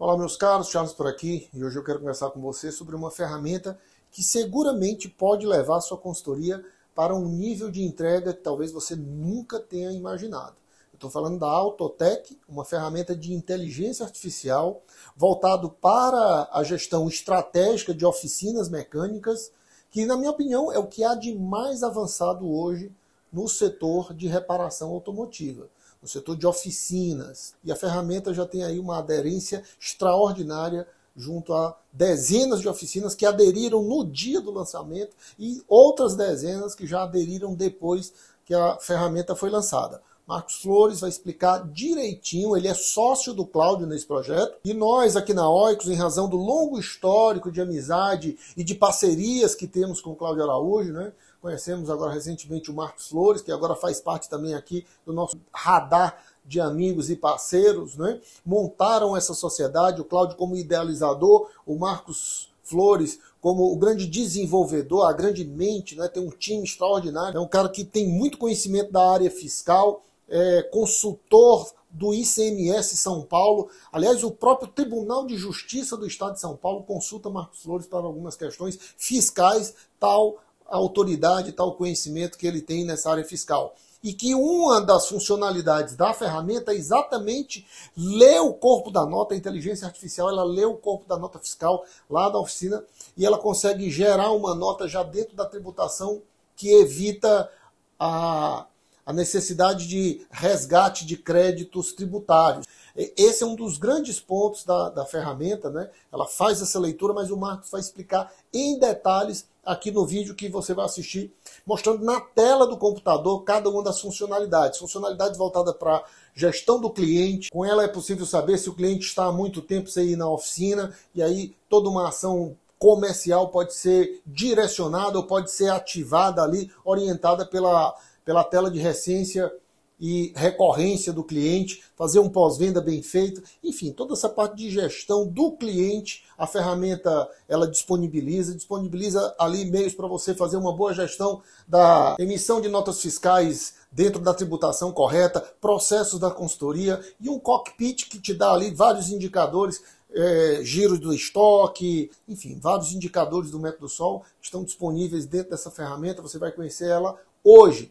Olá, meus caros, Charles por aqui e hoje eu quero conversar com você sobre uma ferramenta que seguramente pode levar a sua consultoria para um nível de entrega que talvez você nunca tenha imaginado. estou falando da Autotech, uma ferramenta de inteligência artificial voltado para a gestão estratégica de oficinas mecânicas, que na minha opinião é o que há de mais avançado hoje no setor de reparação automotiva no setor de oficinas. E a ferramenta já tem aí uma aderência extraordinária junto a dezenas de oficinas que aderiram no dia do lançamento e outras dezenas que já aderiram depois que a ferramenta foi lançada. Marcos Flores vai explicar direitinho, ele é sócio do Cláudio nesse projeto, e nós aqui na Oicos, em razão do longo histórico de amizade e de parcerias que temos com o Cláudio Araújo, né, Conhecemos agora recentemente o Marcos Flores, que agora faz parte também aqui do nosso radar de amigos e parceiros, né? montaram essa sociedade, o Cláudio como idealizador, o Marcos Flores como o grande desenvolvedor, a grande mente, né? tem um time extraordinário, é um cara que tem muito conhecimento da área fiscal, é consultor do ICMS São Paulo. Aliás, o próprio Tribunal de Justiça do Estado de São Paulo consulta Marcos Flores para algumas questões fiscais, tal a autoridade, tal conhecimento que ele tem nessa área fiscal. E que uma das funcionalidades da ferramenta é exatamente ler o corpo da nota, a inteligência artificial, ela lê o corpo da nota fiscal lá da oficina e ela consegue gerar uma nota já dentro da tributação que evita a, a necessidade de resgate de créditos tributários. Esse é um dos grandes pontos da, da ferramenta, né? Ela faz essa leitura, mas o Marcos vai explicar em detalhes aqui no vídeo que você vai assistir, mostrando na tela do computador cada uma das funcionalidades. Funcionalidades voltadas para gestão do cliente. Com ela é possível saber se o cliente está há muito tempo sem ir na oficina e aí toda uma ação comercial pode ser direcionada ou pode ser ativada ali, orientada pela, pela tela de recência e recorrência do cliente, fazer um pós-venda bem feito, enfim, toda essa parte de gestão do cliente, a ferramenta ela disponibiliza, disponibiliza ali meios para você fazer uma boa gestão da emissão de notas fiscais dentro da tributação correta, processos da consultoria e um cockpit que te dá ali vários indicadores é, giros do estoque, enfim, vários indicadores do método Sol estão disponíveis dentro dessa ferramenta, você vai conhecer ela hoje.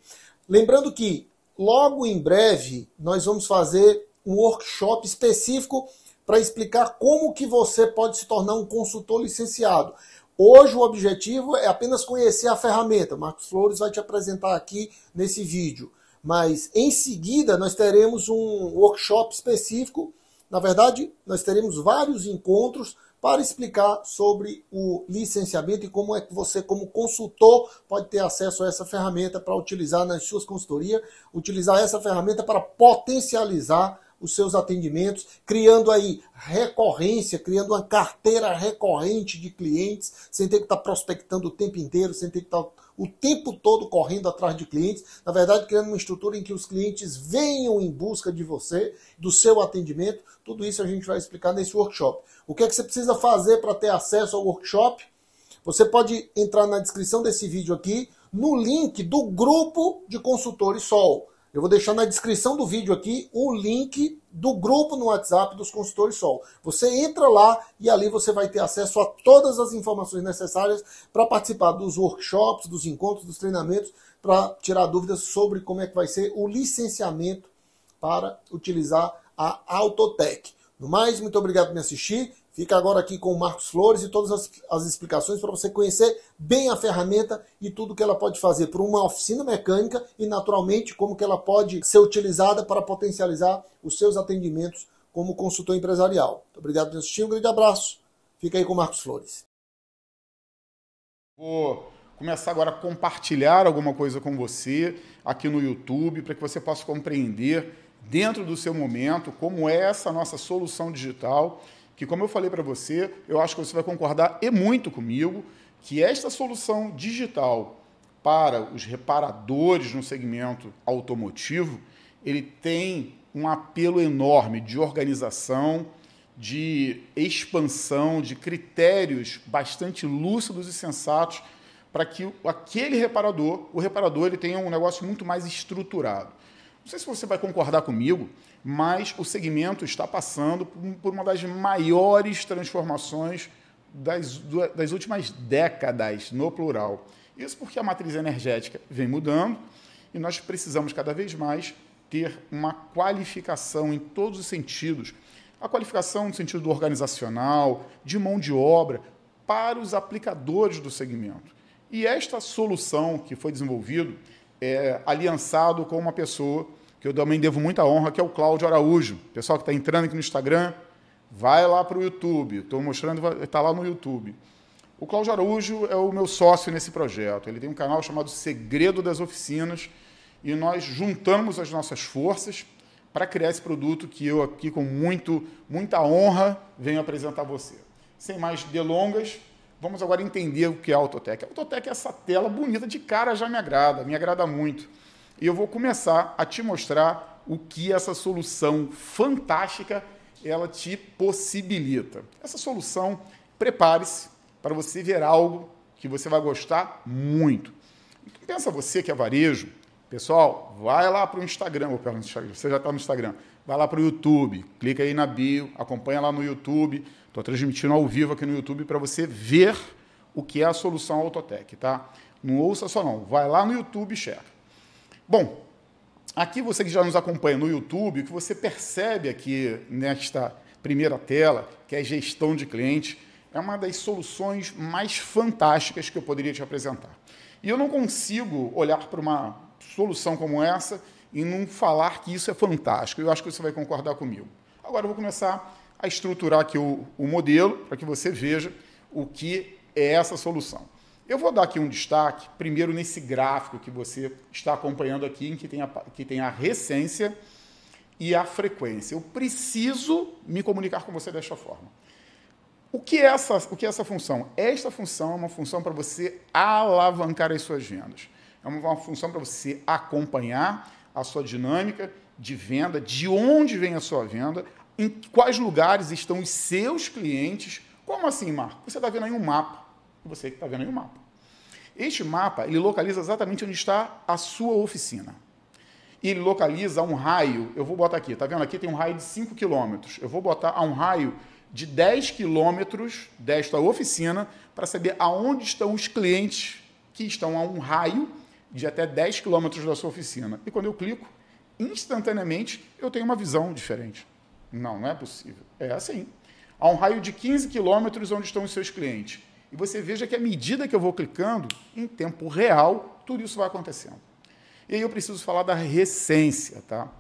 Lembrando que Logo em breve, nós vamos fazer um workshop específico para explicar como que você pode se tornar um consultor licenciado. Hoje o objetivo é apenas conhecer a ferramenta. Marcos Flores vai te apresentar aqui nesse vídeo. Mas em seguida nós teremos um workshop específico. Na verdade, nós teremos vários encontros para explicar sobre o licenciamento e como é que você, como consultor, pode ter acesso a essa ferramenta para utilizar nas suas consultorias, utilizar essa ferramenta para potencializar os seus atendimentos, criando aí recorrência, criando uma carteira recorrente de clientes, sem ter que estar prospectando o tempo inteiro, sem ter que estar o tempo todo correndo atrás de clientes, na verdade criando uma estrutura em que os clientes venham em busca de você, do seu atendimento, tudo isso a gente vai explicar nesse workshop. O que é que você precisa fazer para ter acesso ao workshop? Você pode entrar na descrição desse vídeo aqui, no link do grupo de consultores Sol. Eu vou deixar na descrição do vídeo aqui o link do grupo no WhatsApp dos consultores Sol. Você entra lá e ali você vai ter acesso a todas as informações necessárias para participar dos workshops, dos encontros, dos treinamentos, para tirar dúvidas sobre como é que vai ser o licenciamento para utilizar a Autotec. No mais, muito obrigado por me assistir. Fica agora aqui com o Marcos Flores e todas as, as explicações para você conhecer bem a ferramenta e tudo que ela pode fazer para uma oficina mecânica e, naturalmente, como que ela pode ser utilizada para potencializar os seus atendimentos como consultor empresarial. Muito obrigado por assistir, um grande abraço. Fica aí com o Marcos Flores. Vou começar agora a compartilhar alguma coisa com você aqui no YouTube para que você possa compreender dentro do seu momento como é essa nossa solução digital que, como eu falei para você, eu acho que você vai concordar e muito comigo, que esta solução digital para os reparadores no segmento automotivo, ele tem um apelo enorme de organização, de expansão, de critérios bastante lúcidos e sensatos para que aquele reparador, o reparador, ele tenha um negócio muito mais estruturado. Não sei se você vai concordar comigo, mas o segmento está passando por uma das maiores transformações das, das últimas décadas, no plural. Isso porque a matriz energética vem mudando e nós precisamos cada vez mais ter uma qualificação em todos os sentidos. A qualificação no sentido organizacional, de mão de obra, para os aplicadores do segmento. E esta solução que foi desenvolvida é, aliançado com uma pessoa que eu também devo muita honra, que é o Cláudio Araújo. Pessoal que está entrando aqui no Instagram, vai lá para o YouTube. Estou mostrando, está lá no YouTube. O Cláudio Araújo é o meu sócio nesse projeto. Ele tem um canal chamado Segredo das Oficinas e nós juntamos as nossas forças para criar esse produto que eu aqui com muito, muita honra venho apresentar a você. Sem mais delongas, Vamos agora entender o que é a Autotech. A Autotech é essa tela bonita, de cara já me agrada, me agrada muito. E eu vou começar a te mostrar o que essa solução fantástica ela te possibilita. Essa solução, prepare-se para você ver algo que você vai gostar muito. Pensa você que é varejo, pessoal, vai lá para o Instagram, ou pelo Instagram, você já está no Instagram, vai lá para o YouTube, clica aí na bio, acompanha lá no YouTube. Estou transmitindo ao vivo aqui no YouTube para você ver o que é a solução Autotec, tá? Não ouça só não, vai lá no YouTube e checa. Bom, aqui você que já nos acompanha no YouTube, o que você percebe aqui nesta primeira tela, que é gestão de cliente, é uma das soluções mais fantásticas que eu poderia te apresentar. E eu não consigo olhar para uma solução como essa e não falar que isso é fantástico. Eu acho que você vai concordar comigo. Agora eu vou começar a estruturar aqui o, o modelo para que você veja o que é essa solução. Eu vou dar aqui um destaque, primeiro nesse gráfico que você está acompanhando aqui, em que tem a, que tem a recência e a frequência. Eu preciso me comunicar com você desta forma. O que é essa, o que é essa função? Esta função é uma função para você alavancar as suas vendas. É uma função para você acompanhar a sua dinâmica de venda, de onde vem a sua venda, em quais lugares estão os seus clientes. Como assim, Marco? Você está vendo aí um mapa. Você que está vendo aí um mapa. Este mapa ele localiza exatamente onde está a sua oficina. E ele localiza um raio, eu vou botar aqui, Está vendo? Aqui tem um raio de 5 quilômetros. Eu vou botar a um raio de 10 quilômetros desta oficina para saber aonde estão os clientes que estão a um raio de até 10 quilômetros da sua oficina. E quando eu clico, instantaneamente eu tenho uma visão diferente. Não, não é possível. É assim. Há um raio de 15 quilômetros onde estão os seus clientes. E você veja que à medida que eu vou clicando, em tempo real, tudo isso vai acontecendo. E aí eu preciso falar da recência, tá?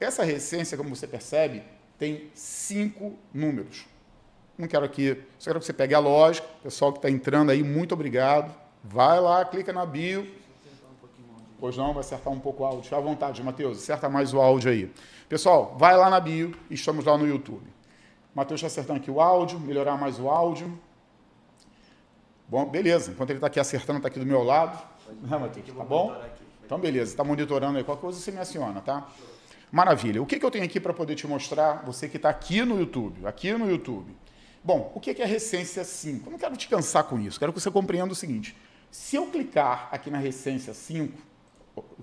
Essa recência, como você percebe, tem cinco números. Não quero aqui, só quero que você pegue a lógica. Pessoal que está entrando aí, muito obrigado. Vai lá, clica na bio, Pois não, vai acertar um pouco o áudio. Fica à vontade, Matheus, acerta mais o áudio aí. Pessoal, vai lá na bio, estamos lá no YouTube. Matheus está acertando aqui o áudio, melhorar mais o áudio. Bom, beleza. Enquanto ele está aqui acertando, está aqui do meu lado. Matheus? Tá bom? Então, beleza. Está monitorando aí. Qualquer coisa você me aciona, tá? Maravilha. O que, que eu tenho aqui para poder te mostrar, você que está aqui no YouTube? Aqui no YouTube. Bom, o que, que é Recência 5? Eu não quero te cansar com isso. Quero que você compreenda o seguinte. Se eu clicar aqui na Recência 5,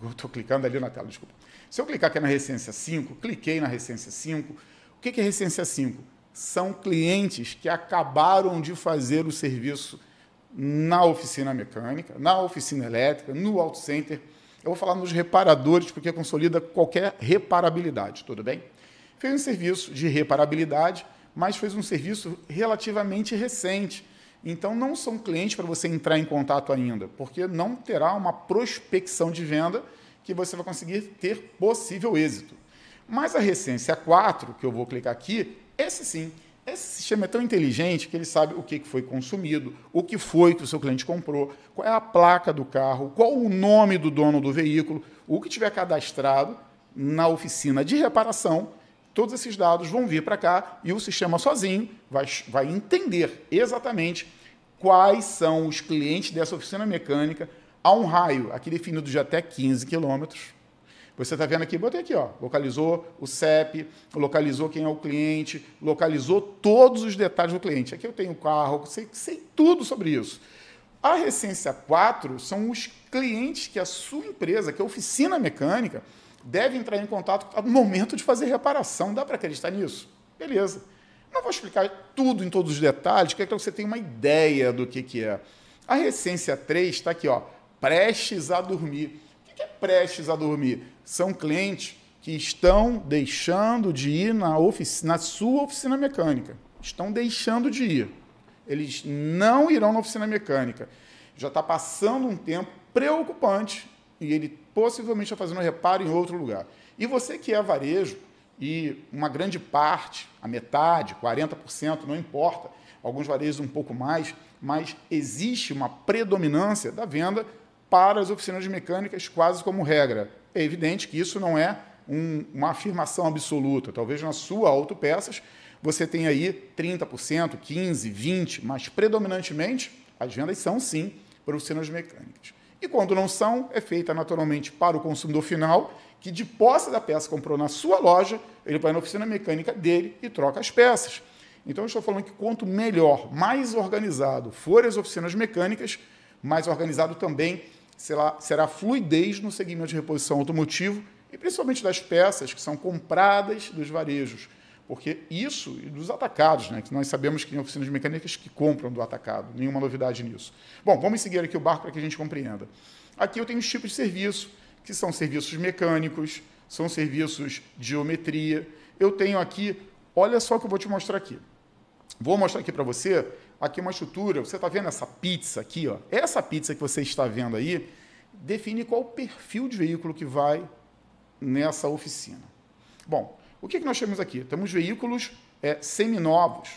Estou clicando ali na tela, desculpa. Se eu clicar aqui na Recência 5, cliquei na Recência 5. O que é Recência 5? São clientes que acabaram de fazer o serviço na oficina mecânica, na oficina elétrica, no auto center. Eu vou falar nos reparadores, porque consolida qualquer reparabilidade, tudo bem? Fez um serviço de reparabilidade, mas fez um serviço relativamente recente. Então, não são clientes para você entrar em contato ainda, porque não terá uma prospecção de venda que você vai conseguir ter possível êxito. Mas a Recência 4, que eu vou clicar aqui, esse sim, esse sistema é tão inteligente que ele sabe o que foi consumido, o que foi que o seu cliente comprou, qual é a placa do carro, qual o nome do dono do veículo, o que tiver cadastrado na oficina de reparação Todos esses dados vão vir para cá e o sistema sozinho vai, vai entender exatamente quais são os clientes dessa oficina mecânica a um raio aqui definido de até 15 quilômetros. Você está vendo aqui, botei aqui, ó, localizou o CEP, localizou quem é o cliente, localizou todos os detalhes do cliente. Aqui eu tenho carro, sei, sei tudo sobre isso. A Recência 4 são os clientes que a sua empresa, que é a oficina mecânica, deve entrar em contato no momento de fazer reparação. Dá para acreditar nisso? Beleza. Não vou explicar tudo em todos os detalhes, quero é que você tenha uma ideia do que, que é. A recência 3 está aqui, ó, prestes a dormir. O que é prestes a dormir? São clientes que estão deixando de ir na, oficina, na sua oficina mecânica. Estão deixando de ir. Eles não irão na oficina mecânica. Já está passando um tempo preocupante e ele possivelmente está fazendo um reparo em outro lugar. E você que é varejo, e uma grande parte, a metade, 40%, não importa, alguns varejos um pouco mais, mas existe uma predominância da venda para as oficinas mecânicas quase como regra. É evidente que isso não é um, uma afirmação absoluta. Talvez na sua autopeças você tenha aí 30%, 15%, 20%, mas predominantemente as vendas são sim para oficinas mecânicas. E quando não são, é feita naturalmente para o consumidor final, que de posse da peça comprou na sua loja, ele vai na oficina mecânica dele e troca as peças. Então, eu estou falando que quanto melhor, mais organizado forem as oficinas mecânicas, mais organizado também será, será a fluidez no segmento de reposição automotivo e principalmente das peças que são compradas dos varejos. Porque isso, e dos atacados, né? que nós sabemos que tem oficinas mecânicas que compram do atacado, nenhuma novidade nisso. Bom, vamos seguir aqui o barco para que a gente compreenda. Aqui eu tenho os tipos de serviço, que são serviços mecânicos, são serviços de geometria. Eu tenho aqui, olha só o que eu vou te mostrar aqui. Vou mostrar aqui para você, aqui uma estrutura, você está vendo essa pizza aqui, ó? essa pizza que você está vendo aí, define qual o perfil de veículo que vai nessa oficina. Bom, o que, é que nós temos aqui? Temos veículos é, seminovos.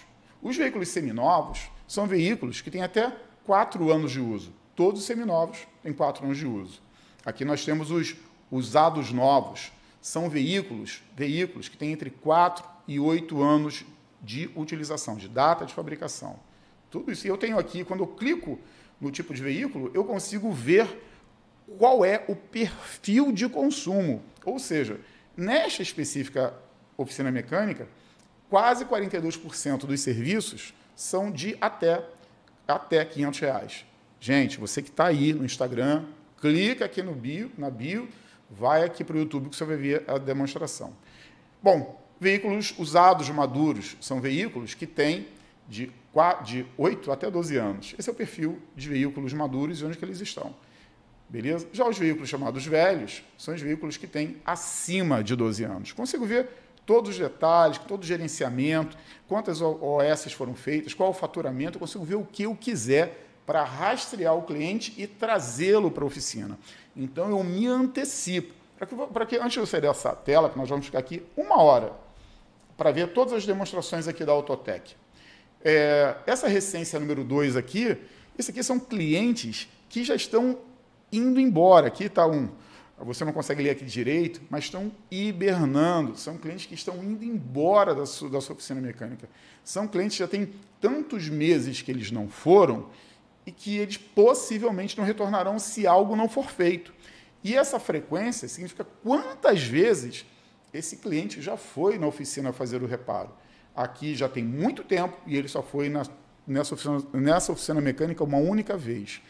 Os veículos seminovos são veículos que têm até quatro anos de uso. Todos seminovos têm quatro anos de uso. Aqui nós temos os usados novos. São veículos, veículos que têm entre 4 e 8 anos de utilização, de data de fabricação. Tudo isso. E eu tenho aqui, quando eu clico no tipo de veículo, eu consigo ver qual é o perfil de consumo. Ou seja, nesta específica oficina mecânica, quase 42% dos serviços são de até, até 500 reais. Gente, você que está aí no Instagram, clica aqui no bio, na bio, vai aqui para o YouTube que você vai ver a demonstração. Bom, veículos usados maduros são veículos que têm de, 4, de 8 até 12 anos. Esse é o perfil de veículos maduros e onde que eles estão. Beleza? Já os veículos chamados velhos são os veículos que têm acima de 12 anos. Consigo ver todos os detalhes, todo o gerenciamento, quantas OS foram feitas, qual o faturamento, eu consigo ver o que eu quiser para rastrear o cliente e trazê-lo para a oficina. Então eu me antecipo. Para que, que antes de eu sair dessa tela, que nós vamos ficar aqui uma hora para ver todas as demonstrações aqui da Autotech. É, essa recência número 2 aqui, isso aqui são clientes que já estão indo embora. Aqui está um você não consegue ler aqui direito, mas estão hibernando. São clientes que estão indo embora da sua, da sua oficina mecânica. São clientes que já têm tantos meses que eles não foram e que eles possivelmente não retornarão se algo não for feito. E essa frequência significa quantas vezes esse cliente já foi na oficina fazer o reparo. Aqui já tem muito tempo e ele só foi na, nessa, oficina, nessa oficina mecânica uma única vez.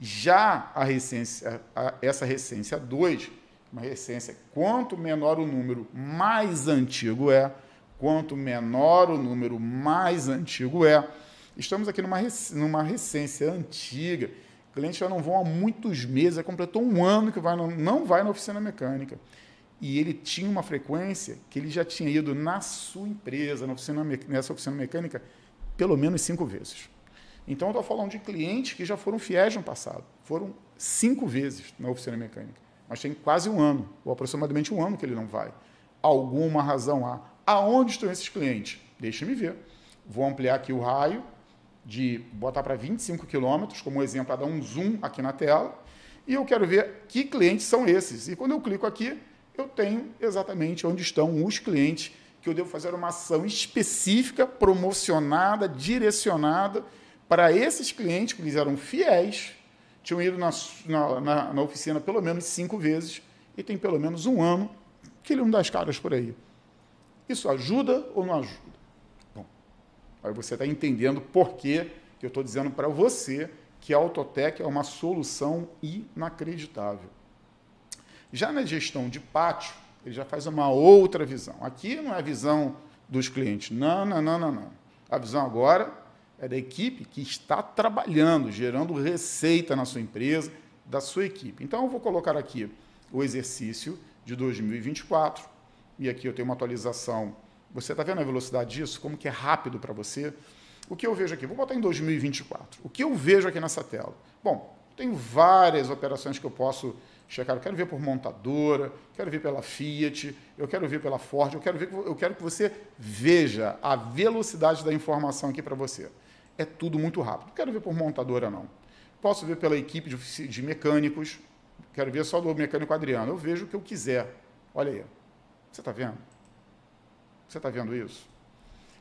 Já a recência, a, essa recência 2, uma recência, quanto menor o número, mais antigo é, quanto menor o número, mais antigo é. Estamos aqui numa, numa recência antiga, clientes já não vão há muitos meses, já completou um ano que vai, não vai na oficina mecânica. E ele tinha uma frequência que ele já tinha ido na sua empresa, na oficina, nessa oficina mecânica, pelo menos cinco vezes. Então, eu estou falando de clientes que já foram fiéis no passado. Foram cinco vezes na oficina mecânica. Mas tem quase um ano, ou aproximadamente um ano que ele não vai. Alguma razão há. Aonde estão esses clientes? Deixa-me ver. Vou ampliar aqui o raio de botar para 25 quilômetros, como exemplo, para dar um zoom aqui na tela. E eu quero ver que clientes são esses. E quando eu clico aqui, eu tenho exatamente onde estão os clientes que eu devo fazer uma ação específica, promocionada, direcionada para esses clientes, que eles eram fiéis, tinham ido na, na, na, oficina pelo menos cinco vezes e tem pelo menos um ano que ele não dá as caras por aí. Isso ajuda ou não ajuda? Bom, aí você está entendendo por que eu estou dizendo para você que a Autotec é uma solução inacreditável. Já na gestão de pátio, ele já faz uma outra visão. Aqui não é a visão dos clientes. Não, não, não, não, não. A visão agora é da equipe que está trabalhando, gerando receita na sua empresa, da sua equipe. Então, eu vou colocar aqui o exercício de 2024, e aqui eu tenho uma atualização. Você está vendo a velocidade disso? Como que é rápido para você? O que eu vejo aqui? Vou botar em 2024. O que eu vejo aqui nessa tela? Bom, tenho várias operações que eu posso checar. Eu quero ver por montadora, quero ver pela Fiat, eu quero ver pela Ford, eu quero, ver, eu quero que você veja a velocidade da informação aqui para você é tudo muito rápido. Não quero ver por montadora, não. Posso ver pela equipe de, de mecânicos, quero ver só do mecânico Adriano. Eu vejo o que eu quiser. Olha aí. Você está vendo? Você está vendo isso?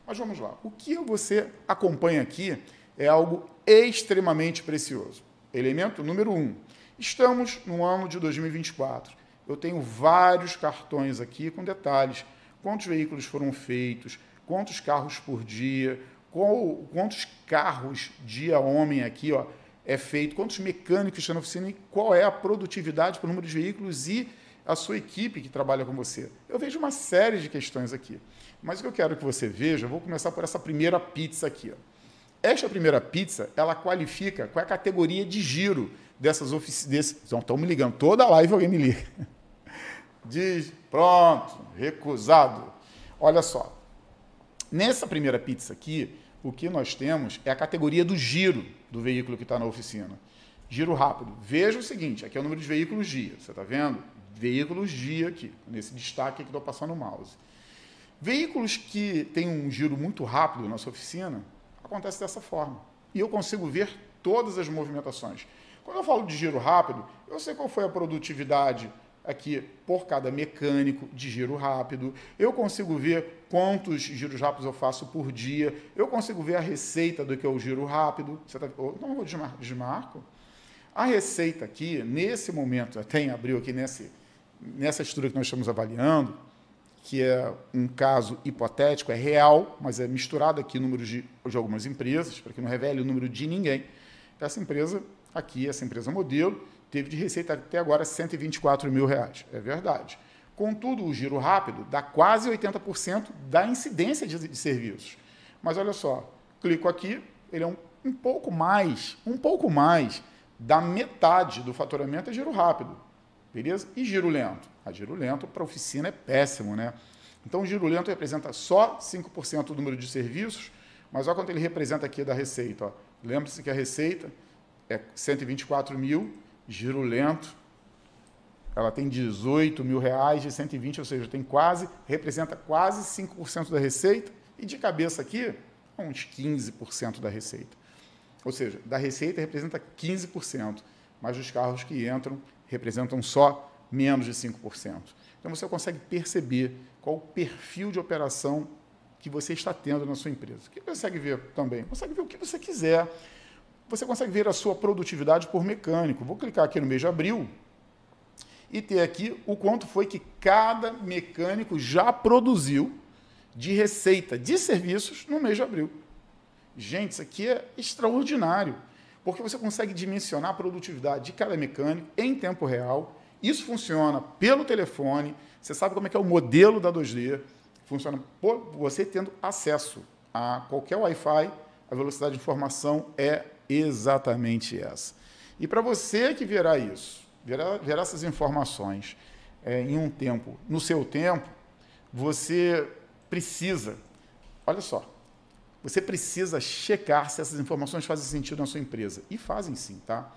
Mas vamos lá. O que você acompanha aqui é algo extremamente precioso. Elemento número um. Estamos no ano de 2024. Eu tenho vários cartões aqui com detalhes. Quantos veículos foram feitos, quantos carros por dia, qual, quantos carros dia homem aqui ó, é feito, quantos mecânicos estão na oficina e qual é a produtividade por número de veículos e a sua equipe que trabalha com você. Eu vejo uma série de questões aqui. Mas o que eu quero que você veja, eu vou começar por essa primeira pizza aqui. Ó. Esta primeira pizza, ela qualifica qual é a categoria de giro dessas oficinas. Estão me ligando, toda live alguém me liga. Diz, pronto, recusado. Olha só, nessa primeira pizza aqui, o que nós temos é a categoria do giro do veículo que está na oficina. Giro rápido. Veja o seguinte, aqui é o número de veículos dia. Você está vendo? Veículos dia aqui, nesse destaque que estou passando o mouse. Veículos que têm um giro muito rápido na sua oficina, acontece dessa forma. E eu consigo ver todas as movimentações. Quando eu falo de giro rápido, eu sei qual foi a produtividade aqui por cada mecânico de giro rápido, eu consigo ver quantos giros rápidos eu faço por dia, eu consigo ver a receita do que é o giro rápido. Você tá, não vou desmar, desmarco. A receita aqui, nesse momento, até em abril, aqui nesse, nessa estrutura que nós estamos avaliando, que é um caso hipotético, é real, mas é misturado aqui o número de, de algumas empresas, para que não revele o número de ninguém. Essa empresa aqui, essa empresa modelo, teve de receita até agora 124 mil reais. É verdade. Contudo, o giro rápido dá quase 80% da incidência de, de, serviços. Mas olha só, clico aqui, ele é um, um pouco mais, um pouco mais da metade do faturamento é giro rápido, beleza? E giro lento. A ah, giro lento para oficina é péssimo, né? Então, o giro lento representa só 5% do número de serviços, mas olha quanto ele representa aqui da receita. Lembre-se que a receita é 124 mil giro lento, ela tem 18 mil reais de 120, ou seja, tem quase, representa quase 5% da receita, e de cabeça aqui, uns 15% da receita. Ou seja, da receita representa 15%, mas os carros que entram representam só menos de 5%. Então você consegue perceber qual o perfil de operação que você está tendo na sua empresa. O que consegue ver também? Consegue ver o que você quiser, você consegue ver a sua produtividade por mecânico. Vou clicar aqui no mês de abril e ter aqui o quanto foi que cada mecânico já produziu de receita de serviços no mês de abril. Gente, isso aqui é extraordinário, porque você consegue dimensionar a produtividade de cada mecânico em tempo real. Isso funciona pelo telefone, você sabe como é que é o modelo da 2D, funciona por você tendo acesso a qualquer Wi-Fi, a velocidade de informação é exatamente essa. E para você que verá isso, verá, verá essas informações é, em um tempo, no seu tempo, você precisa, olha só, você precisa checar se essas informações fazem sentido na sua empresa. E fazem sim, tá?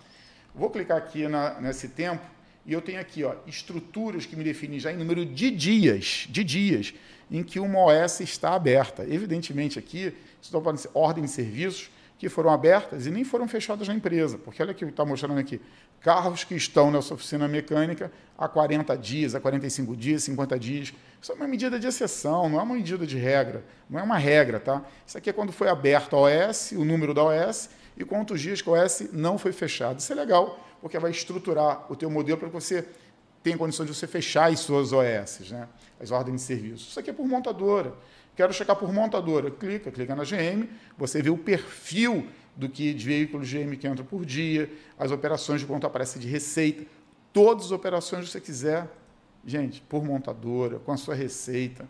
Vou clicar aqui na, nesse tempo e eu tenho aqui ó, estruturas que me definem já em número de dias, de dias, em que uma OS está aberta. Evidentemente aqui, estou falando ser ordem de serviços, que foram abertas e nem foram fechadas na empresa, porque olha o que está mostrando aqui, carros que estão nessa oficina mecânica há 40 dias, há 45 dias, 50 dias, isso é uma medida de exceção, não é uma medida de regra, não é uma regra, tá? Isso aqui é quando foi aberta a OS, o número da OS, e quantos dias que a OS não foi fechada. Isso é legal, porque vai estruturar o teu modelo para que você tenha condições de você fechar as suas OS, né? as ordens de serviço. Isso aqui é por montadora, Quero checar por montadora. Clica, clica na GM, você vê o perfil do que de veículos GM que entra por dia, as operações de quanto aparece de receita, todas as operações que você quiser, gente, por montadora, com a sua receita.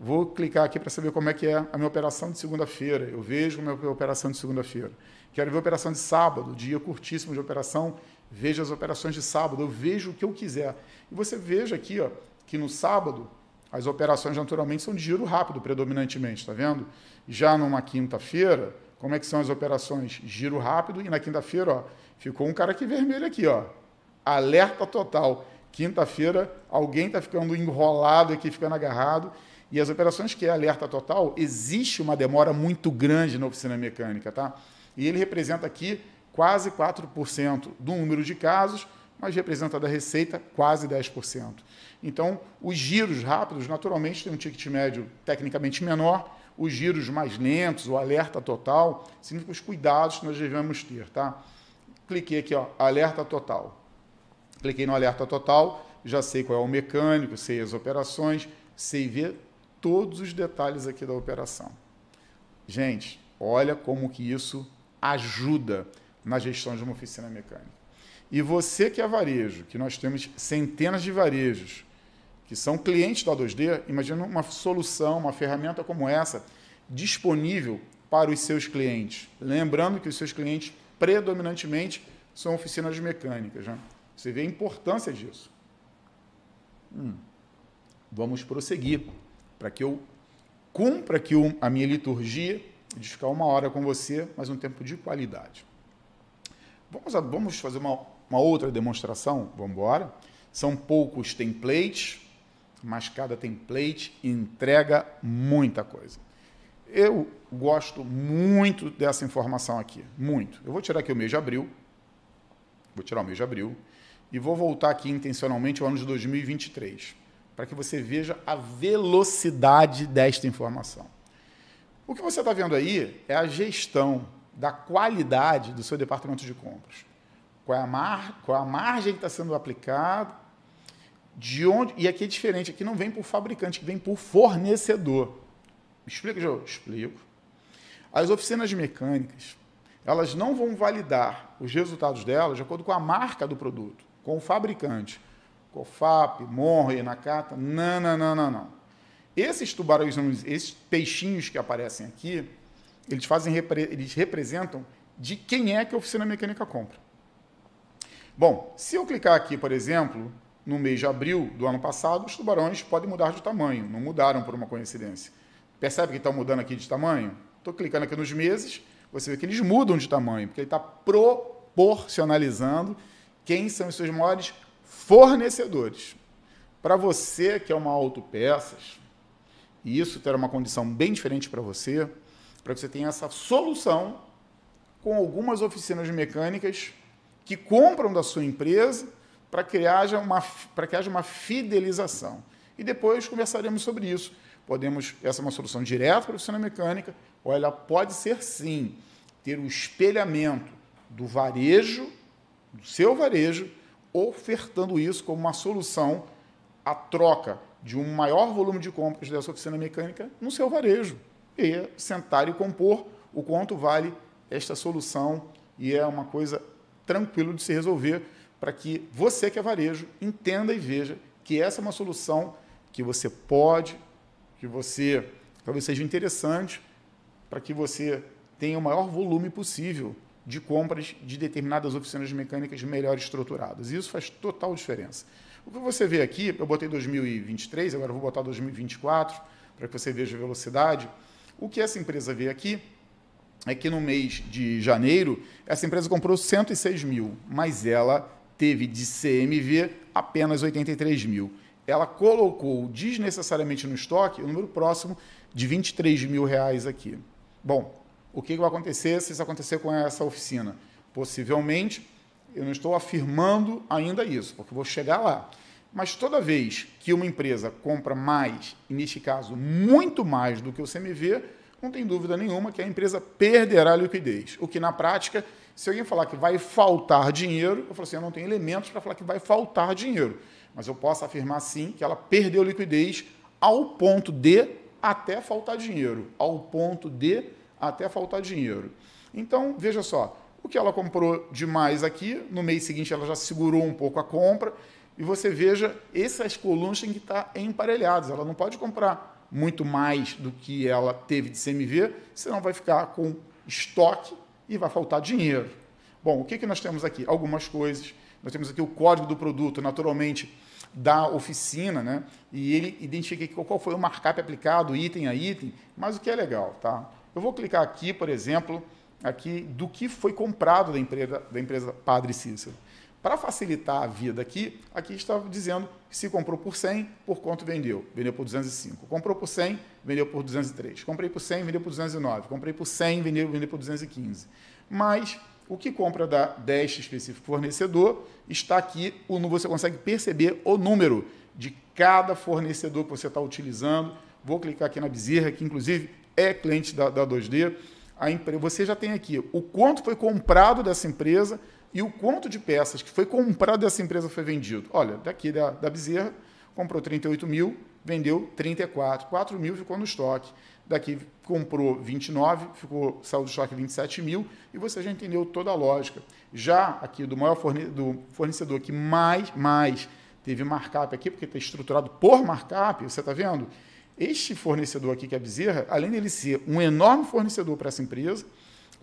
Vou clicar aqui para saber como é que é a minha operação de segunda-feira. Eu vejo é é a minha operação de segunda-feira. Quero ver a operação de sábado, dia curtíssimo de operação. veja as operações de sábado, eu vejo o que eu quiser. E você veja aqui ó, que no sábado as operações naturalmente são de giro rápido, predominantemente, está vendo? Já numa quinta-feira, como é que são as operações? Giro rápido e na quinta-feira, ó, ficou um cara aqui vermelho aqui, ó. Alerta total. Quinta-feira, alguém está ficando enrolado aqui, ficando agarrado. E as operações que é alerta total, existe uma demora muito grande na oficina mecânica, tá? E ele representa aqui quase 4% do número de casos, mas representa da receita quase 10%. Então, os giros rápidos, naturalmente, têm um ticket médio tecnicamente menor, os giros mais lentos, o alerta total, significa os cuidados que nós devemos ter, tá? Cliquei aqui, ó, alerta total. Cliquei no alerta total, já sei qual é o mecânico, sei as operações, sei ver todos os detalhes aqui da operação. Gente, olha como que isso ajuda na gestão de uma oficina mecânica. E você que é varejo, que nós temos centenas de varejos que são clientes da 2D, imagina uma solução, uma ferramenta como essa disponível para os seus clientes. Lembrando que os seus clientes predominantemente são oficinas mecânicas. Né? Você vê a importância disso. Hum. Vamos prosseguir para que eu cumpra aqui a minha liturgia de ficar uma hora com você, mas um tempo de qualidade. Vamos, vamos fazer uma uma outra demonstração, vamos embora. São poucos templates, mas cada template entrega muita coisa. Eu gosto muito dessa informação aqui, muito. Eu vou tirar aqui o mês de abril, vou tirar o mês de abril, e vou voltar aqui intencionalmente ao ano de 2023, para que você veja a velocidade desta informação. O que você está vendo aí é a gestão da qualidade do seu departamento de compras qual é a, mar, qual é a margem que está sendo aplicada, de onde. E aqui é diferente, aqui não vem por fabricante, vem por fornecedor. Me explica, João? Explico. As oficinas mecânicas, elas não vão validar os resultados delas de acordo com a marca do produto, com o fabricante. COFAP, Monre, Nakata, não, não, não, não, não. Esses tubarões, esses peixinhos que aparecem aqui, eles fazem, eles representam de quem é que a oficina mecânica compra. Bom, se eu clicar aqui, por exemplo, no mês de abril do ano passado, os tubarões podem mudar de tamanho, não mudaram por uma coincidência. Percebe que estão mudando aqui de tamanho? Estou clicando aqui nos meses, você vê que eles mudam de tamanho, porque ele está proporcionalizando quem são os seus maiores fornecedores. Para você que é uma autopeças, e isso terá uma condição bem diferente para você, para que você tenha essa solução com algumas oficinas mecânicas que compram da sua empresa para que, haja uma, que haja uma fidelização. E depois conversaremos sobre isso. Podemos, essa é uma solução direta para a oficina mecânica, ou ela pode ser sim ter o um espelhamento do varejo, do seu varejo, ofertando isso como uma solução à troca de um maior volume de compras dessa oficina mecânica no seu varejo. E é sentar e compor o quanto vale esta solução. E é uma coisa tranquilo de se resolver para que você que é varejo entenda e veja que essa é uma solução que você pode, que você talvez seja interessante para que você tenha o maior volume possível de compras de determinadas oficinas mecânicas melhor estruturadas. E isso faz total diferença. O que você vê aqui, eu botei 2023, agora vou botar 2024, para que você veja a velocidade. O que essa empresa vê aqui é que no mês de janeiro, essa empresa comprou 106 mil, mas ela teve de CMV apenas 83 mil. Ela colocou desnecessariamente no estoque o um número próximo de 23 mil reais aqui. Bom, o que vai acontecer se isso acontecer com essa oficina? Possivelmente, eu não estou afirmando ainda isso, porque vou chegar lá. Mas toda vez que uma empresa compra mais, e neste caso muito mais do que o CMV, não tem dúvida nenhuma que a empresa perderá liquidez. O que, na prática, se alguém falar que vai faltar dinheiro, eu falo assim, eu não tenho elementos para falar que vai faltar dinheiro. Mas eu posso afirmar, sim, que ela perdeu liquidez ao ponto de até faltar dinheiro. Ao ponto de até faltar dinheiro. Então, veja só, o que ela comprou demais aqui, no mês seguinte ela já segurou um pouco a compra, e você veja, essas colunas têm que estar tá emparelhadas. Ela não pode comprar muito mais do que ela teve de CMV, senão vai ficar com estoque e vai faltar dinheiro. Bom, o que, que nós temos aqui? Algumas coisas. Nós temos aqui o código do produto, naturalmente, da oficina, né? E ele identifica qual foi o markup aplicado, item a item, mas o que é legal, tá? Eu vou clicar aqui, por exemplo, aqui do que foi comprado da empresa, da empresa Padre Cícero. Para facilitar a vida aqui, aqui estava dizendo que se comprou por 100, por quanto vendeu? Vendeu por 205. Comprou por 100, vendeu por 203. Comprei por 100, vendeu por 209. Comprei por 100, vendeu, vendeu por 215. Mas o que compra da, deste específico fornecedor está aqui, você consegue perceber o número de cada fornecedor que você está utilizando. Vou clicar aqui na bezerra, que inclusive é cliente da, da 2D. A Você já tem aqui o quanto foi comprado dessa empresa, e o quanto de peças que foi comprado dessa empresa foi vendido. Olha, daqui da, da Bezerra, comprou 38 mil, vendeu 34, 4 mil ficou no estoque. Daqui comprou 29, ficou, saiu do estoque 27 mil, e você já entendeu toda a lógica. Já aqui do maior forne do fornecedor que mais, mais teve markup aqui, porque está estruturado por markup, você está vendo? Este fornecedor aqui, que é a Bezerra, além dele ser um enorme fornecedor para essa empresa,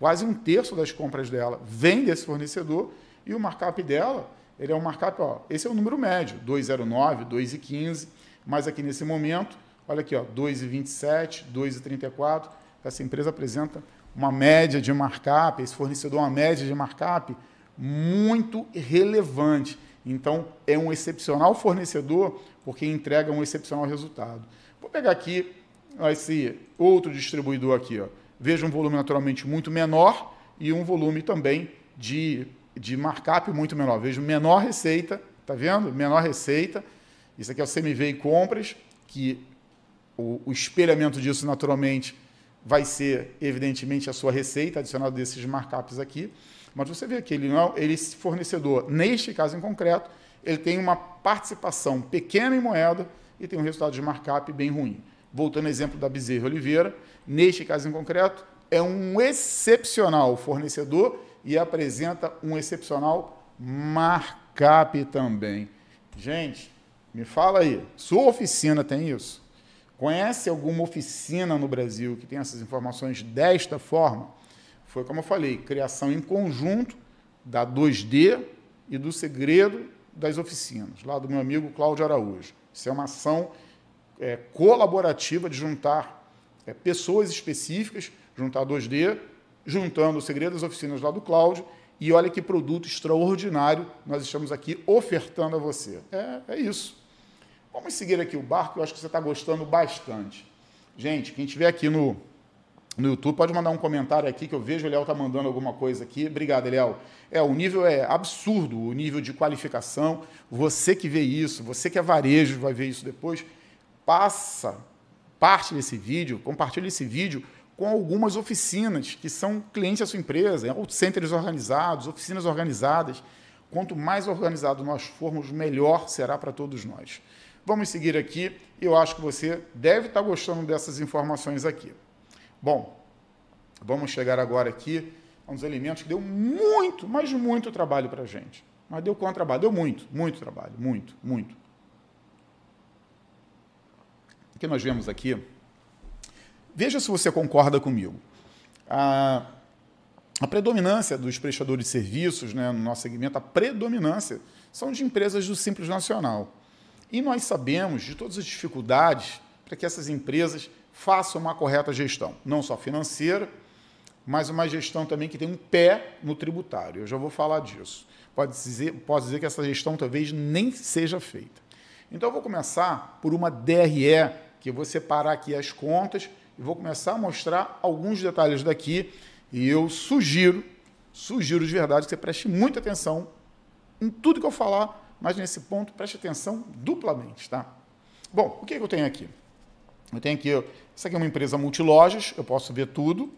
quase um terço das compras dela vem desse fornecedor e o markup dela, ele é um markup, ó, esse é o número médio, 2,09, 2,15, mas aqui nesse momento, olha aqui, ó, 2,27, 2,34, essa empresa apresenta uma média de markup, esse fornecedor uma média de markup muito relevante. Então, é um excepcional fornecedor porque entrega um excepcional resultado. Vou pegar aqui esse outro distribuidor aqui, ó vejo um volume naturalmente muito menor e um volume também de, de markup muito menor. Vejo menor receita, tá vendo? Menor receita. Isso aqui é o CMV e compras, que o, o espelhamento disso naturalmente vai ser, evidentemente, a sua receita adicionada desses markups aqui. Mas você vê que ele, não, é ele esse é fornecedor, neste caso em concreto, ele tem uma participação pequena em moeda e tem um resultado de markup bem ruim. Voltando ao exemplo da Bezerra Oliveira, Neste caso em concreto, é um excepcional fornecedor e apresenta um excepcional markup também. Gente, me fala aí, sua oficina tem isso? Conhece alguma oficina no Brasil que tem essas informações desta forma? Foi como eu falei, criação em conjunto da 2D e do segredo das oficinas, lá do meu amigo Cláudio Araújo. Isso é uma ação é, colaborativa de juntar é, pessoas específicas, juntar 2D, juntando o Segredo das Oficinas lá do Cláudio, e olha que produto extraordinário nós estamos aqui ofertando a você. É, é isso. Vamos seguir aqui o barco, eu acho que você está gostando bastante. Gente, quem estiver aqui no, no YouTube, pode mandar um comentário aqui que eu vejo o Léo tá mandando alguma coisa aqui. Obrigado, Léo. É, o nível é absurdo, o nível de qualificação. Você que vê isso, você que é varejo vai ver isso depois, passa parte desse vídeo, compartilhe esse vídeo com algumas oficinas que são clientes da sua empresa, ou centers organizados, oficinas organizadas. Quanto mais organizado nós formos, melhor será para todos nós. Vamos seguir aqui, eu acho que você deve estar gostando dessas informações aqui. Bom, vamos chegar agora aqui a uns elementos que deu muito, mas muito trabalho para a gente. Mas deu quanto trabalho? Deu muito, muito trabalho, muito, muito que nós vemos aqui, veja se você concorda comigo. A, a predominância dos prestadores de serviços né, no nosso segmento, a predominância são de empresas do Simples Nacional. E nós sabemos de todas as dificuldades para que essas empresas façam uma correta gestão, não só financeira, mas uma gestão também que tem um pé no tributário. Eu já vou falar disso. Pode dizer, posso dizer que essa gestão talvez nem seja feita. Então eu vou começar por uma DRE que eu vou separar aqui as contas e vou começar a mostrar alguns detalhes daqui. E eu sugiro, sugiro de verdade que você preste muita atenção em tudo que eu falar, mas nesse ponto preste atenção duplamente, tá? Bom, o que, é que eu tenho aqui? Eu tenho aqui, isso aqui é uma empresa multilojas, eu posso ver tudo,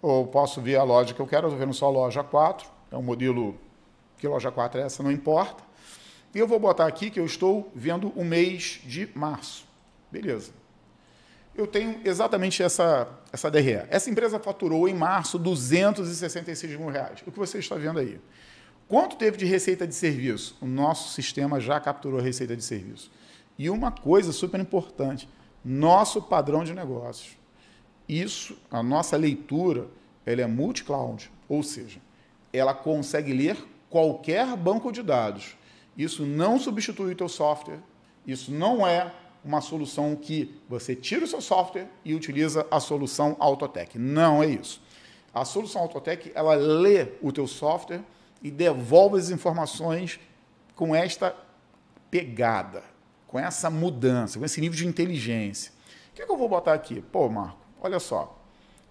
ou posso ver a loja que eu quero, eu estou vendo só a loja 4, é um modelo que loja 4 é essa, não importa. E eu vou botar aqui que eu estou vendo o mês de março. Beleza. Eu tenho exatamente essa, essa DRE. Essa empresa faturou em março 266 mil reais. O que você está vendo aí? Quanto teve de receita de serviço? O nosso sistema já capturou receita de serviço. E uma coisa super importante: nosso padrão de negócios. Isso, a nossa leitura, ela é multi-cloud, ou seja, ela consegue ler qualquer banco de dados. Isso não substitui o teu software, isso não é uma solução que você tira o seu software e utiliza a solução Autotech. Não é isso. A solução Autotech, ela lê o teu software e devolve as informações com esta pegada, com essa mudança, com esse nível de inteligência. O que, é que eu vou botar aqui? Pô, Marco, olha só.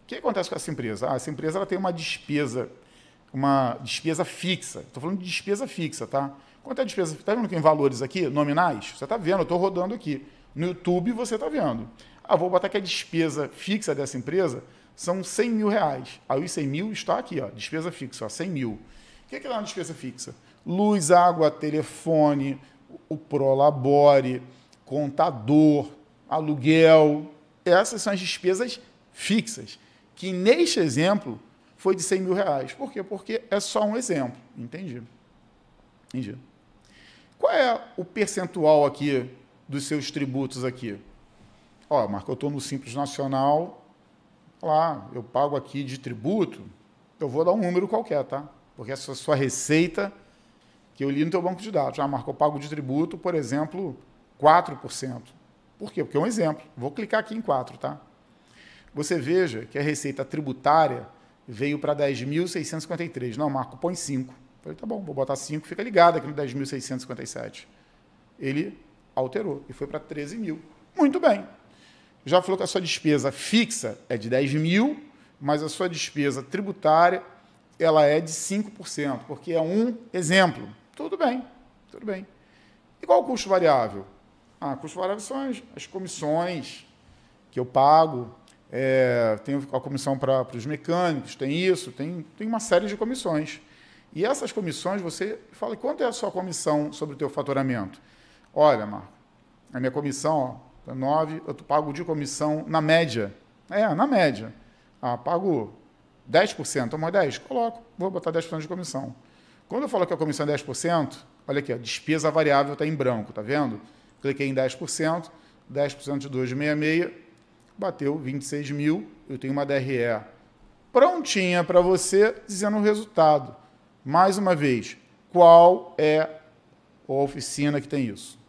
O que acontece com essa empresa? Ah, essa empresa ela tem uma despesa, uma despesa fixa. Estou falando de despesa fixa, tá? Quanto é a despesa? Está vendo que tem valores aqui, nominais? Você está vendo, eu estou rodando aqui. No YouTube você está vendo. Ah, vou botar que a despesa fixa dessa empresa são 100 mil reais. Aí os 100 mil está aqui, ó, despesa fixa, ó, 100 mil. O que é que dá na despesa fixa? Luz, água, telefone, o Prolabore, contador, aluguel. Essas são as despesas fixas, que neste exemplo foi de 100 mil reais. Por quê? Porque é só um exemplo. Entendi. Entendi. Qual é o percentual aqui dos seus tributos aqui. Ó, Marco, eu estou no Simples Nacional, lá, eu pago aqui de tributo, eu vou dar um número qualquer, tá? Porque essa é sua receita que eu li no teu banco de dados. Ah, Marco, eu pago de tributo, por exemplo, 4%. Por quê? Porque é um exemplo. Vou clicar aqui em 4, tá? Você veja que a receita tributária veio para 10.653. Não, Marco, põe 5. falei, tá bom, vou botar 5, fica ligado aqui no 10.657. Ele alterou e foi para 13 mil. Muito bem. Já falou que a sua despesa fixa é de 10 mil, mas a sua despesa tributária ela é de 5%, porque é um exemplo. Tudo bem, tudo bem. E qual o custo variável? Ah, custo variável são as, as comissões que eu pago, é, a comissão para os mecânicos, tem isso, tem, tem uma série de comissões. E essas comissões, você fala, quanto é a sua comissão sobre o teu faturamento? olha, Marco, a minha comissão ó, é tá 9, eu pago de comissão na média. É, na média. Ah, pago 10%, ou mais 10%, coloco, vou botar 10% de comissão. Quando eu falo que a comissão é 10%, olha aqui, a despesa variável está em branco, tá vendo? Cliquei em 10%, 10% de 2,66, bateu 26 mil, eu tenho uma DRE prontinha para você, dizendo o resultado. Mais uma vez, qual é a oficina que tem isso?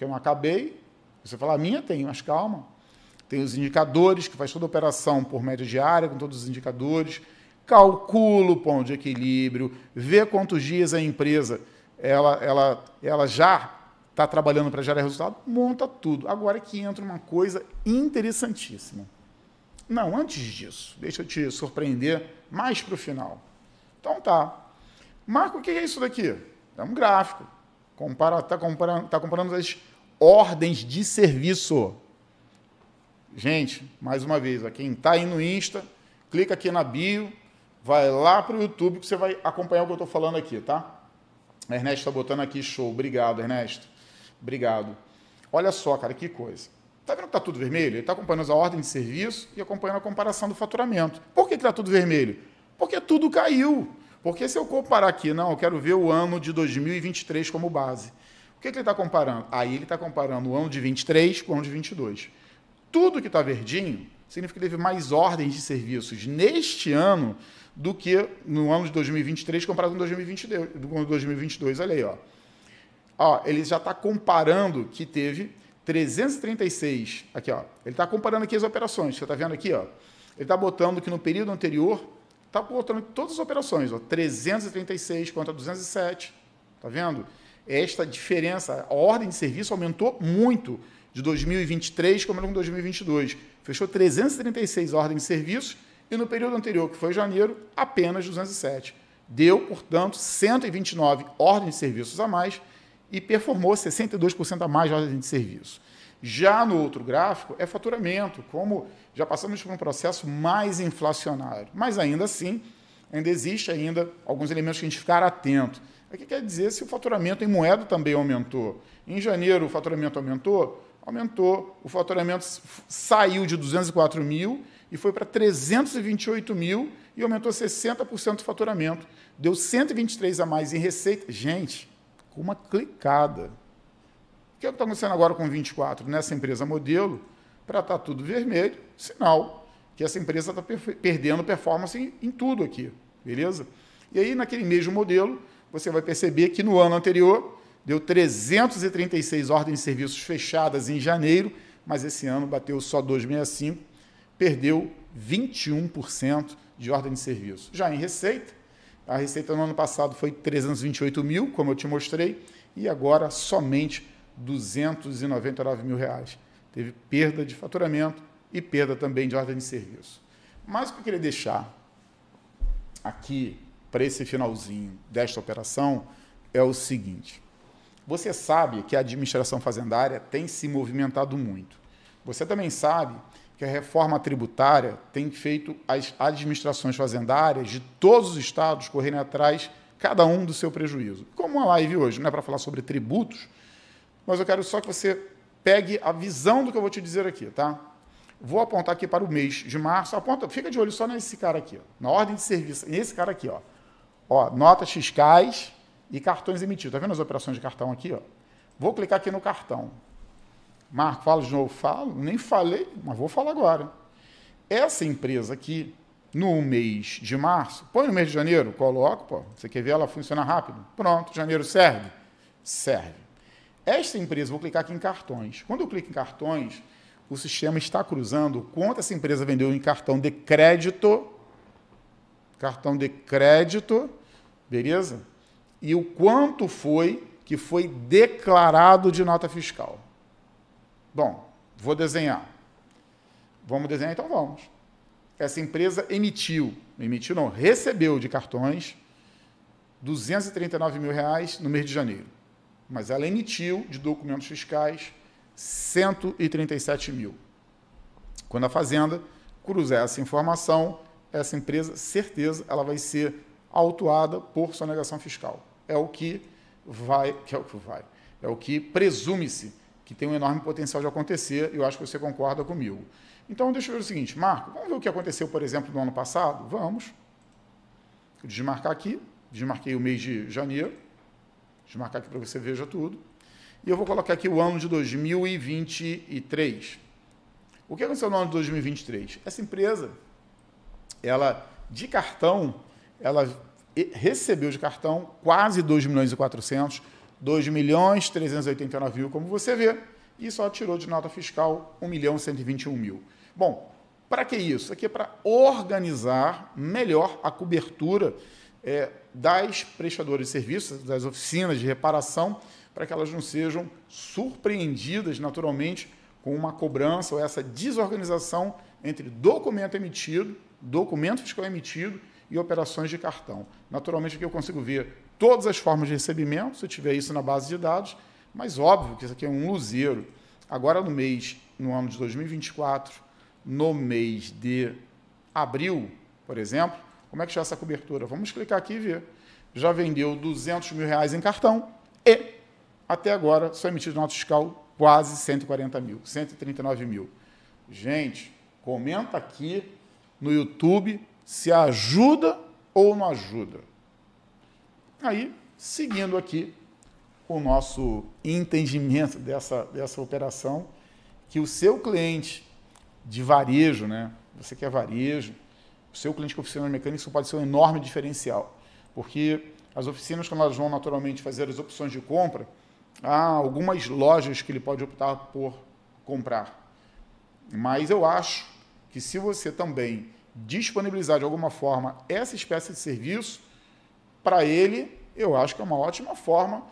porque eu não acabei. Você fala, a minha tem, mas calma. Tem os indicadores, que faz toda a operação por média diária, com todos os indicadores. Calcula o ponto de equilíbrio, vê quantos dias a empresa ela, ela, ela já está trabalhando para gerar resultado, monta tudo. Agora é que entra uma coisa interessantíssima. Não, antes disso, deixa eu te surpreender mais para o final. Então tá. Marco, o que é isso daqui? É um gráfico. Está comparando, tá comparando as ordens de serviço. Gente, mais uma vez, a quem está aí no Insta, clica aqui na bio, vai lá para o YouTube que você vai acompanhar o que eu estou falando aqui, tá? Ernesto está botando aqui show. Obrigado, Ernesto. Obrigado. Olha só, cara, que coisa. Tá vendo que está tudo vermelho? Ele está acompanhando a ordem de serviço e acompanhando a comparação do faturamento. Por que está tudo vermelho? Porque tudo caiu. Porque se eu comparar aqui, não, eu quero ver o ano de 2023 como base. O que, que ele está comparando? Aí ele está comparando o ano de 23 com o ano de 22. Tudo que está verdinho significa que teve mais ordens de serviços neste ano do que no ano de 2023 comparado com 2022. Com 2022 olha aí, ó. ó ele já está comparando que teve 336. Aqui, ó. Ele está comparando aqui as operações. Você está vendo aqui, ó. Ele está botando que no período anterior, está botando todas as operações, ó. 336 contra 207. Está vendo? esta diferença, a ordem de serviço aumentou muito de 2023 comparado com 2022. Fechou 336 ordens de serviço e no período anterior, que foi janeiro, apenas 207. Deu, portanto, 129 ordens de serviços a mais e performou 62% a mais de ordens de serviço. Já no outro gráfico, é faturamento, como já passamos por um processo mais inflacionário. Mas ainda assim, ainda existe ainda alguns elementos que a gente ficar atento. O é que quer dizer se o faturamento em moeda também aumentou? Em janeiro o faturamento aumentou? Aumentou. O faturamento saiu de 204 mil e foi para 328 mil e aumentou 60% do faturamento. Deu 123 a mais em receita. Gente, com uma clicada. O que é está acontecendo agora com 24? Nessa empresa modelo, para estar tá tudo vermelho, sinal que essa empresa está perdendo performance em, em tudo aqui. Beleza? E aí, naquele mesmo modelo, você vai perceber que no ano anterior deu 336 ordens de serviços fechadas em janeiro, mas esse ano bateu só 265, perdeu 21% de ordem de serviço. Já em receita, a receita no ano passado foi 328 mil, como eu te mostrei, e agora somente 299 mil reais. Teve perda de faturamento e perda também de ordem de serviço. Mas o que eu queria deixar aqui para esse finalzinho desta operação é o seguinte. Você sabe que a administração fazendária tem se movimentado muito. Você também sabe que a reforma tributária tem feito as administrações fazendárias de todos os estados correrem atrás, cada um do seu prejuízo. Como uma live hoje não é para falar sobre tributos, mas eu quero só que você pegue a visão do que eu vou te dizer aqui, tá? Vou apontar aqui para o mês de março. Aponta, fica de olho só nesse cara aqui, ó, na ordem de serviço, nesse cara aqui, ó. Ó, notas fiscais e cartões emitidos. Está vendo as operações de cartão aqui? Ó? Vou clicar aqui no cartão. Marco, falo de novo, falo, nem falei, mas vou falar agora. Essa empresa aqui, no mês de março, põe no mês de janeiro, coloco, pô, você quer ver ela funcionar rápido? Pronto, janeiro serve? Serve. Esta empresa, vou clicar aqui em cartões. Quando eu clico em cartões, o sistema está cruzando quanto essa empresa vendeu em cartão de crédito, cartão de crédito Beleza? E o quanto foi que foi declarado de nota fiscal. Bom, vou desenhar. Vamos desenhar? Então vamos. Essa empresa emitiu, emitiu não, recebeu de cartões 239 mil reais no mês de janeiro. Mas ela emitiu de documentos fiscais 137 mil. Quando a Fazenda cruzar essa informação, essa empresa, certeza, ela vai ser autuada por sonegação fiscal. É o que vai, que é o que vai, é o que presume-se que tem um enorme potencial de acontecer, e eu acho que você concorda comigo. Então, deixa eu ver o seguinte, Marco, vamos ver o que aconteceu, por exemplo, no ano passado? Vamos. Desmarcar aqui, desmarquei o mês de janeiro, desmarcar aqui para você veja tudo, e eu vou colocar aqui o ano de 2023. O que aconteceu no ano de 2023? Essa empresa, ela de cartão, ela recebeu de cartão quase 2 milhões e 400, 2 milhões 389 mil, como você vê, e só tirou de nota fiscal 1 milhão 121 mil. Bom, para que isso? Aqui é para organizar melhor a cobertura é, das prestadoras de serviços, das oficinas de reparação, para que elas não sejam surpreendidas naturalmente com uma cobrança ou essa desorganização entre documento emitido, documento fiscal emitido e operações de cartão. Naturalmente, aqui eu consigo ver todas as formas de recebimento, se tiver isso na base de dados, mas óbvio que isso aqui é um luzeiro. Agora, no mês, no ano de 2024, no mês de abril, por exemplo, como é que está essa cobertura? Vamos clicar aqui e ver. Já vendeu 200 mil reais em cartão e, até agora, só emitido nota fiscal quase 140 mil, 139 mil. Gente, comenta aqui no YouTube se ajuda ou não ajuda. Aí, seguindo aqui o nosso entendimento dessa, dessa operação, que o seu cliente de varejo, né? Você que é varejo, o seu cliente que é oficina mecânica, isso pode ser um enorme diferencial, porque as oficinas, quando elas vão naturalmente fazer as opções de compra, há algumas lojas que ele pode optar por comprar. Mas eu acho que se você também disponibilizar de alguma forma essa espécie de serviço, para ele, eu acho que é uma ótima forma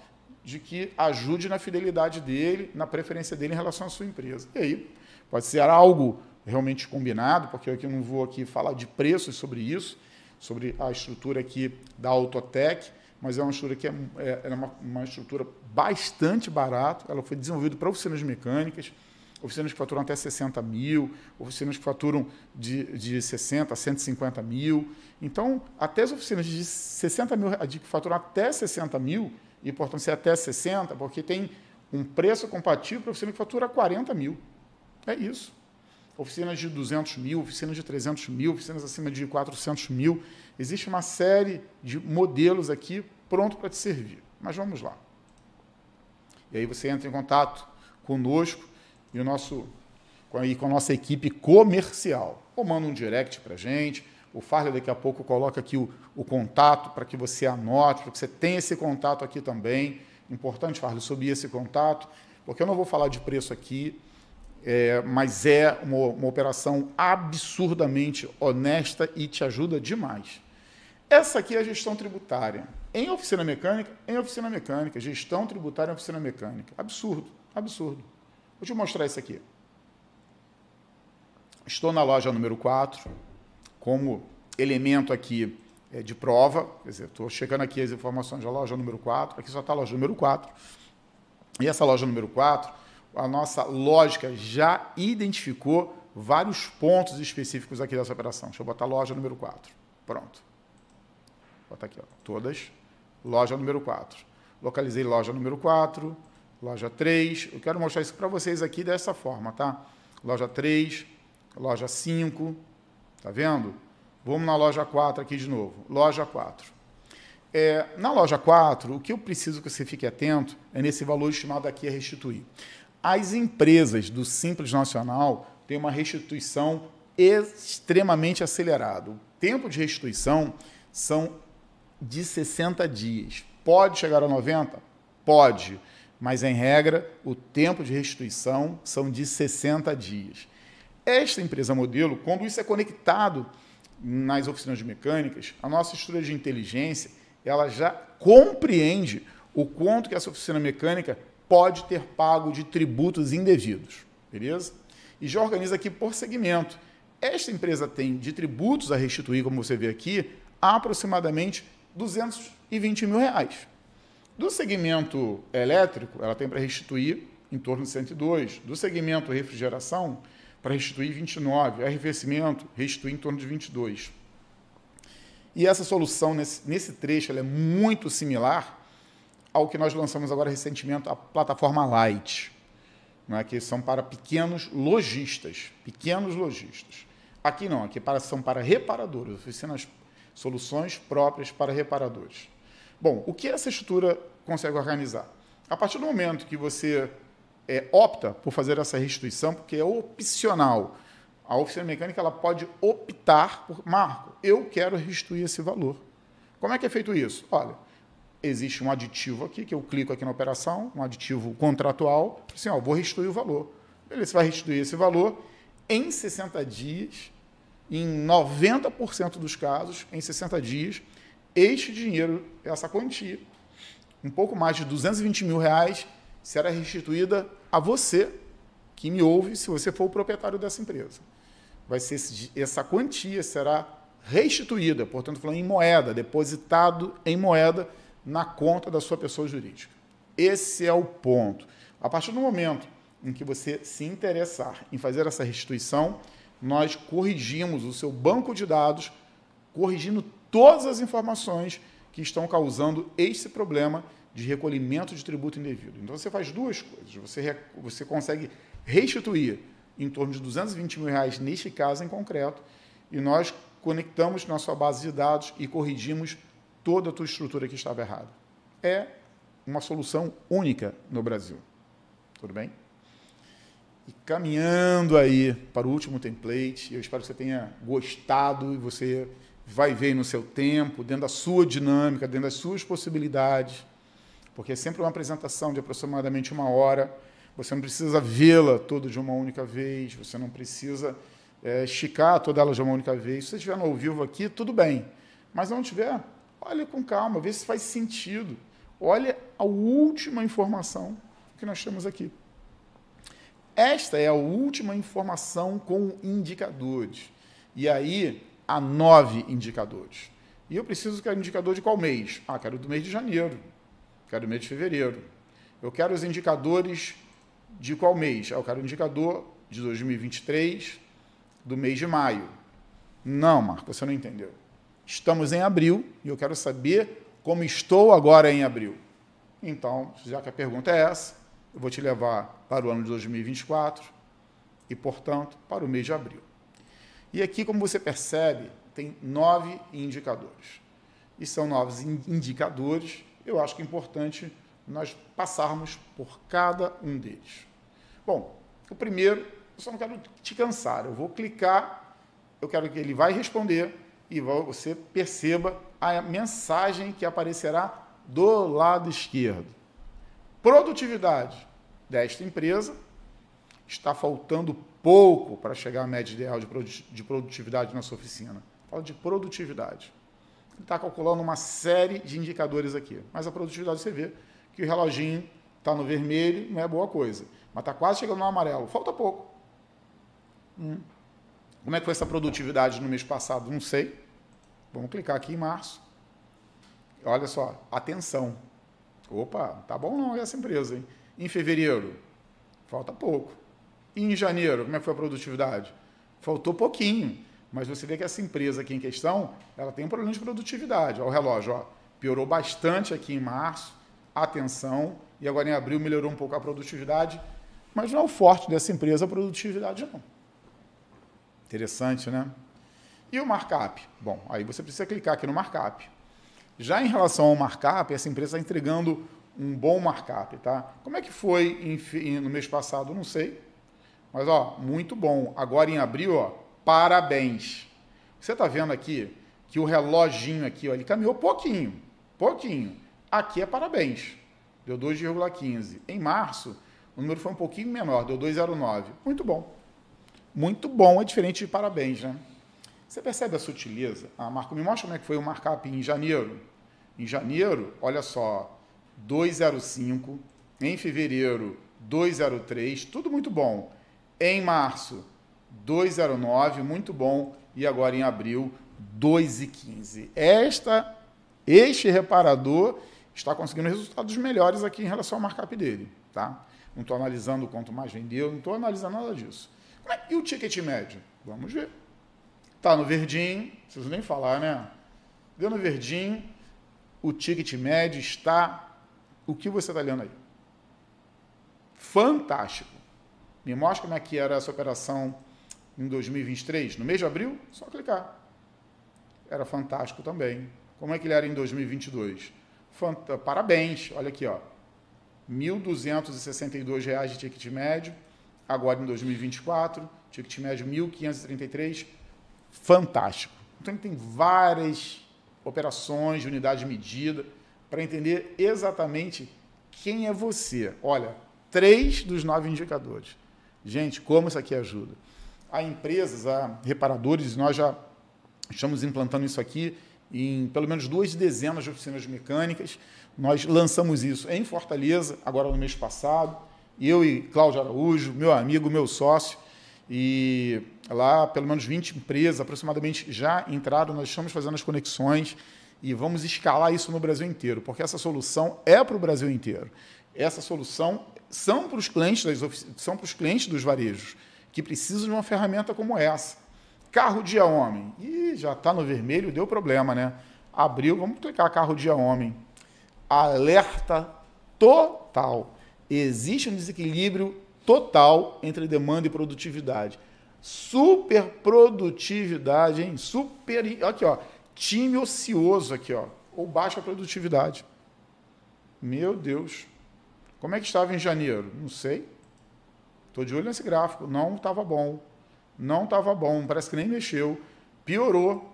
de que ajude na fidelidade dele, na preferência dele em relação à sua empresa. E aí, pode ser algo realmente combinado, porque eu não vou aqui falar de preços sobre isso, sobre a estrutura aqui da Autotech, mas é uma estrutura que é, é, é uma, uma estrutura bastante barata, ela foi desenvolvida para oficinas mecânicas, oficinas que faturam até 60 mil, oficinas que faturam de, de 60 a 150 mil. Então, até as oficinas de 60 mil, de que faturam até 60 mil, e portanto ser é até 60, porque tem um preço compatível para oficina que fatura 40 mil. É isso. Oficinas de 200 mil, oficinas de 300 mil, oficinas acima de 400 mil. Existe uma série de modelos aqui pronto para te servir. Mas vamos lá. E aí você entra em contato conosco e o nosso e com a nossa equipe comercial. Ou manda um direct para a gente. O Farley daqui a pouco coloca aqui o, o contato para que você anote, para que você tenha esse contato aqui também. Importante, Farley, subir esse contato, porque eu não vou falar de preço aqui, é, mas é uma, uma operação absurdamente honesta e te ajuda demais. Essa aqui é a gestão tributária. Em oficina mecânica, em oficina mecânica, gestão tributária em oficina mecânica. Absurdo, absurdo. Vou te mostrar isso aqui. Estou na loja número 4, como elemento aqui é, de prova, quer dizer, estou checando aqui as informações da loja número 4, aqui só está a loja número 4, e essa loja número 4, a nossa lógica já identificou vários pontos específicos aqui dessa operação. Deixa eu botar loja número 4. Pronto. Vou botar aqui, ó, todas. Loja número 4. Localizei loja número 4, loja 3. Eu quero mostrar isso para vocês aqui dessa forma, tá? Loja 3, loja 5, tá vendo? Vamos na loja 4 aqui de novo. Loja 4. É, na loja 4, o que eu preciso que você fique atento é nesse valor estimado aqui a restituir. As empresas do Simples Nacional têm uma restituição extremamente acelerada. O tempo de restituição são de 60 dias. Pode chegar a 90? Pode mas em regra o tempo de restituição são de 60 dias. Esta empresa modelo, quando isso é conectado nas oficinas de mecânicas, a nossa estrutura de inteligência ela já compreende o quanto que essa oficina mecânica pode ter pago de tributos indevidos, beleza? E já organiza aqui por segmento. Esta empresa tem de tributos a restituir, como você vê aqui, aproximadamente 220 mil reais. Do segmento elétrico, ela tem para restituir em torno de 102. Do segmento refrigeração, para restituir 29. Arrefecimento, restituir em torno de 22. E essa solução, nesse, nesse trecho, é muito similar ao que nós lançamos agora recentemente, a plataforma Light, né, que são para pequenos lojistas. Pequenos lojistas. Aqui não, aqui para, são para reparadores, oficinas, soluções próprias para reparadores. Bom, o que essa estrutura consegue organizar? A partir do momento que você é, opta por fazer essa restituição, porque é opcional, a oficina mecânica ela pode optar por Marco, eu quero restituir esse valor. Como é que é feito isso? Olha, existe um aditivo aqui, que eu clico aqui na operação, um aditivo contratual, assim, ó, vou restituir o valor. Ele vai restituir esse valor em 60 dias, em 90% dos casos, em 60 dias, este dinheiro, essa quantia, um pouco mais de 220 mil reais, será restituída a você que me ouve, se você for o proprietário dessa empresa. Vai ser esse, essa quantia será restituída, portanto, falando em moeda, depositado em moeda na conta da sua pessoa jurídica. Esse é o ponto. A partir do momento em que você se interessar em fazer essa restituição, nós corrigimos o seu banco de dados, corrigindo todas as informações que estão causando esse problema de recolhimento de tributo indevido. Então você faz duas coisas. Você, você consegue restituir em torno de 220 mil reais neste caso em concreto, e nós conectamos nossa base de dados e corrigimos toda a tua estrutura que estava errada. É uma solução única no Brasil. Tudo bem? E caminhando aí para o último template, eu espero que você tenha gostado e você vai ver no seu tempo, dentro da sua dinâmica, dentro das suas possibilidades, porque é sempre uma apresentação de aproximadamente uma hora. Você não precisa vê-la toda de uma única vez, você não precisa é, esticar toda ela de uma única vez. Se você estiver no ao vivo aqui, tudo bem. Mas não tiver, olha com calma, vê se faz sentido. Olha a última informação que nós temos aqui. Esta é a última informação com indicadores. E aí, a nove indicadores. E eu preciso que o indicador de qual mês? Ah, quero do mês de janeiro, quero do mês de fevereiro. Eu quero os indicadores de qual mês? Ah, eu quero o indicador de 2023, do mês de maio. Não, Marco, você não entendeu. Estamos em abril e eu quero saber como estou agora em abril. Então, já que a pergunta é essa, eu vou te levar para o ano de 2024 e, portanto, para o mês de abril. E aqui, como você percebe, tem nove indicadores. E são nove indicadores, eu acho que é importante nós passarmos por cada um deles. Bom, o primeiro, eu só não quero te cansar, eu vou clicar, eu quero que ele vai responder e você perceba a mensagem que aparecerá do lado esquerdo. Produtividade desta empresa está faltando pouco para chegar à média ideal de produtividade na sua oficina. Fala de produtividade. Ele está calculando uma série de indicadores aqui. Mas a produtividade você vê que o reloginho está no vermelho, não é boa coisa. Mas está quase chegando no amarelo. Falta pouco. Hum. Como é que foi essa produtividade no mês passado? Não sei. Vamos clicar aqui em março. Olha só, atenção. Opa, tá bom não essa empresa, hein? Em fevereiro, falta pouco. E em janeiro, como é que foi a produtividade? Faltou pouquinho, mas você vê que essa empresa aqui em questão, ela tem um problema de produtividade. Olha o relógio, ó, piorou bastante aqui em março, atenção, e agora em abril melhorou um pouco a produtividade, mas não é o forte dessa empresa a produtividade, não. Interessante, né? E o markup? Bom, aí você precisa clicar aqui no markup. Já em relação ao markup, essa empresa está entregando um bom markup, tá? Como é que foi no mês passado? Não sei. Mas ó, muito bom. Agora em abril, ó, parabéns. Você tá vendo aqui que o reloginho aqui, ó, ele caminhou pouquinho, pouquinho. Aqui é parabéns. Deu 2,15. Em março, o número foi um pouquinho menor, deu 2,09. Muito bom. Muito bom é diferente de parabéns, né? Você percebe a sutileza? Ah, Marco, me mostra como é que foi o markup em janeiro. Em janeiro, olha só, 2,05. Em fevereiro, 2,03. Tudo muito bom. Em março, 2,09, muito bom. E agora em abril, 2,15. Esta, este reparador está conseguindo resultados melhores aqui em relação ao markup dele, tá? Não estou analisando quanto mais vendeu, não estou analisando nada disso. É, e o ticket médio? Vamos ver. Tá no verdinho, preciso nem falar, né? Deu no verdinho, o ticket médio está... O que você está lendo aí? Fantástico. Me mostra como é que era essa operação em 2023, no mês de abril, só clicar. Era fantástico também. Como é que ele era em 2022? Fant Parabéns, olha aqui, ó. R$ 1.262 de ticket médio, agora em 2024, ticket médio 1.533, fantástico. Então ele tem várias operações de unidade de medida para entender exatamente quem é você. Olha, três dos nove indicadores. Gente, como isso aqui ajuda? Há empresas, há reparadores, nós já estamos implantando isso aqui em pelo menos duas dezenas de oficinas mecânicas. Nós lançamos isso em Fortaleza, agora no mês passado. Eu e Cláudio Araújo, meu amigo, meu sócio, e lá pelo menos 20 empresas aproximadamente já entraram. Nós estamos fazendo as conexões e vamos escalar isso no Brasil inteiro, porque essa solução é para o Brasil inteiro essa solução são para os clientes das são para os clientes dos varejos que precisam de uma ferramenta como essa. Carro dia homem. e já está no vermelho, deu problema, né? Abriu, vamos clicar carro dia homem. Alerta total. Existe um desequilíbrio total entre demanda e produtividade. Super produtividade, hein? Super, aqui ó, time ocioso aqui ó, ou baixa produtividade. Meu Deus. Como é que estava em janeiro? Não sei. Estou de olho nesse gráfico. Não estava bom. Não estava bom. Parece que nem mexeu. Piorou.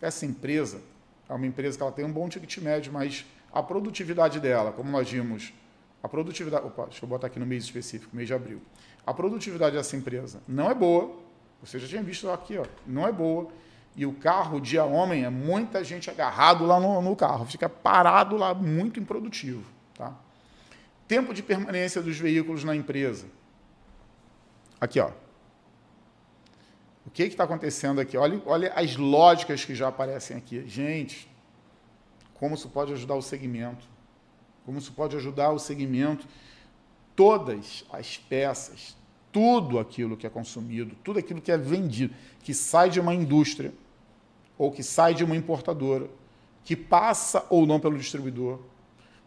Essa empresa é uma empresa que ela tem um bom ticket médio, mas a produtividade dela, como nós vimos, a produtividade. Opa, deixa eu botar aqui no mês específico, mês de abril. A produtividade dessa empresa não é boa. Você já tinha visto aqui, ó, não é boa. E o carro, dia homem, é muita gente agarrado lá no, no carro, fica parado lá, muito improdutivo. Tá? tempo de permanência dos veículos na empresa. Aqui, ó. O que está acontecendo aqui? Olha, olha as lógicas que já aparecem aqui. Gente, como isso pode ajudar o segmento? Como isso pode ajudar o segmento? Todas as peças, tudo aquilo que é consumido, tudo aquilo que é vendido, que sai de uma indústria ou que sai de uma importadora, que passa ou não pelo distribuidor,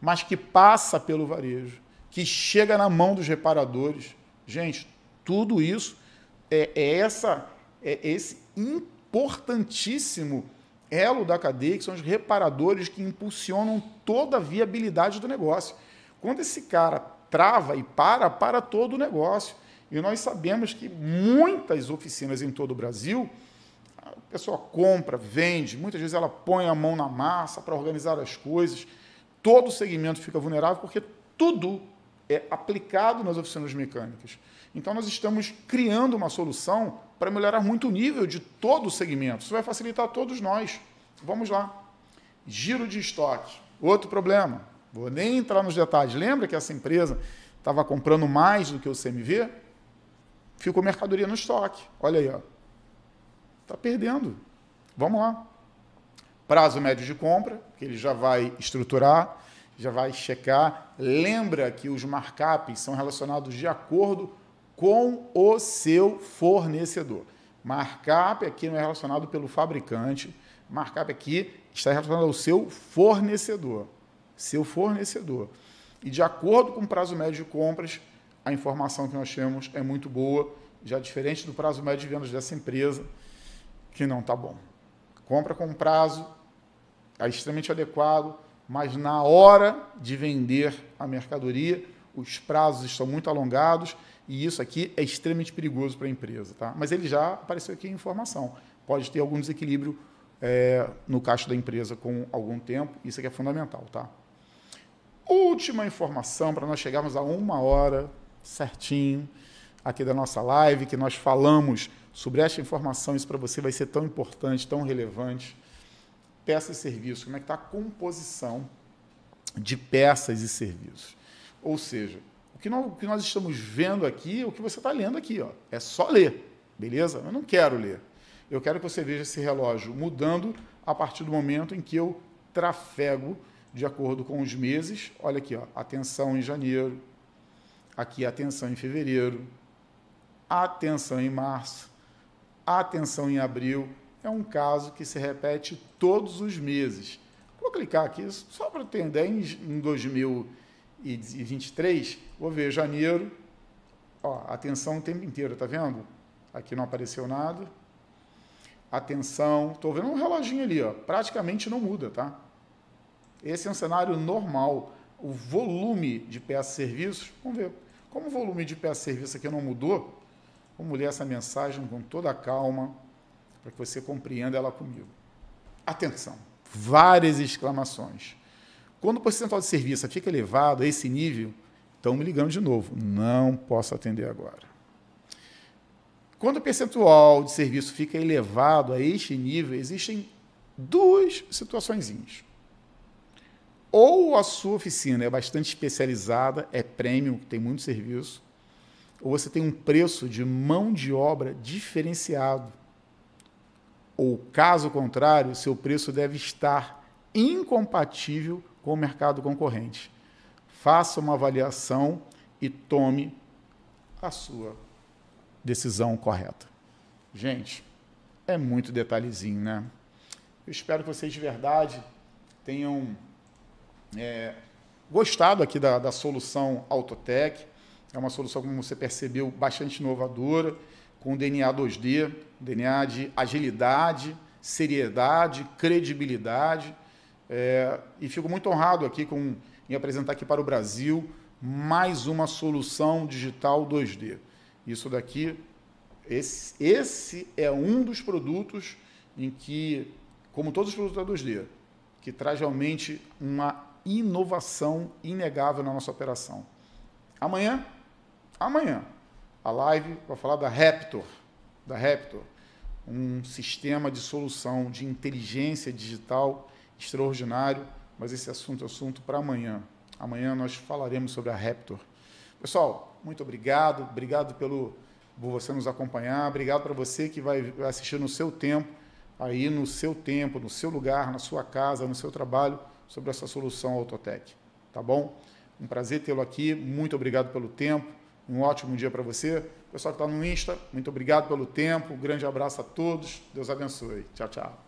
mas que passa pelo varejo, que chega na mão dos reparadores. Gente, tudo isso é, é essa é esse importantíssimo elo da cadeia, que são os reparadores que impulsionam toda a viabilidade do negócio. Quando esse cara trava e para, para todo o negócio. E nós sabemos que muitas oficinas em todo o Brasil, a pessoa compra, vende, muitas vezes ela põe a mão na massa para organizar as coisas todo segmento fica vulnerável porque tudo é aplicado nas oficinas mecânicas. Então, nós estamos criando uma solução para melhorar muito o nível de todo o segmento. Isso vai facilitar a todos nós. Vamos lá. Giro de estoque. Outro problema. Vou nem entrar nos detalhes. Lembra que essa empresa estava comprando mais do que o CMV? Ficou mercadoria no estoque. Olha aí, ó. Está perdendo. Vamos lá prazo médio de compra, que ele já vai estruturar, já vai checar. Lembra que os markups são relacionados de acordo com o seu fornecedor. Markup aqui não é relacionado pelo fabricante, markup aqui está relacionado ao seu fornecedor. Seu fornecedor. E de acordo com o prazo médio de compras, a informação que nós temos é muito boa, já diferente do prazo médio de vendas dessa empresa, que não está bom compra com prazo, é extremamente adequado, mas na hora de vender a mercadoria, os prazos estão muito alongados e isso aqui é extremamente perigoso para a empresa. Tá? Mas ele já apareceu aqui em informação. Pode ter algum desequilíbrio é, no caixa da empresa com algum tempo, isso aqui é fundamental. Tá? Última informação para nós chegarmos a uma hora certinho aqui da nossa live, que nós falamos sobre esta informação, isso para você vai ser tão importante, tão relevante. Peças e serviços, como é que está a composição de peças e serviços. Ou seja, o que, o que nós estamos vendo aqui, o que você está lendo aqui, ó, é só ler, beleza? Eu não quero ler. Eu quero que você veja esse relógio mudando a partir do momento em que eu trafego de acordo com os meses. Olha aqui, ó, atenção em janeiro, aqui atenção em fevereiro, atenção em março, a atenção em abril é um caso que se repete todos os meses. Vou clicar aqui só para ter em 2023, vou ver janeiro, ó, atenção o tempo inteiro, tá vendo? Aqui não apareceu nada. Atenção, estou vendo um reloginho ali, ó, praticamente não muda, tá? Esse é um cenário normal. O volume de peças e serviços, vamos ver. Como o volume de peças e serviços aqui não mudou, Vamos ler essa mensagem com toda a calma, para que você compreenda ela comigo. Atenção, várias exclamações. Quando o percentual de serviço fica elevado a esse nível, estão me ligando de novo. Não posso atender agora. Quando o percentual de serviço fica elevado a este nível, existem duas situações. Ou a sua oficina é bastante especializada, é premium, tem muito serviço, ou você tem um preço de mão de obra diferenciado. Ou, caso contrário, seu preço deve estar incompatível com o mercado concorrente. Faça uma avaliação e tome a sua decisão correta. Gente, é muito detalhezinho, né? Eu espero que vocês de verdade tenham é, gostado aqui da, da solução Autotech é uma solução, como você percebeu, bastante inovadora, com DNA 2D, DNA de agilidade, seriedade, credibilidade. É, e fico muito honrado aqui com, em apresentar aqui para o Brasil mais uma solução digital 2D. Isso daqui, esse, esse é um dos produtos em que, como todos os produtos da 2D, que traz realmente uma inovação inegável na nossa operação. Amanhã amanhã, a live vai falar da Raptor, da Raptor, um sistema de solução de inteligência digital extraordinário, mas esse assunto é assunto para amanhã. Amanhã nós falaremos sobre a Raptor. Pessoal, muito obrigado, obrigado pelo por você nos acompanhar, obrigado para você que vai assistir no seu tempo, aí no seu tempo, no seu lugar, na sua casa, no seu trabalho, sobre essa solução Autotech. Tá bom? Um prazer tê-lo aqui, muito obrigado pelo tempo. Um ótimo dia para você. Pessoal que está no Insta, muito obrigado pelo tempo. Um grande abraço a todos. Deus abençoe. Tchau, tchau.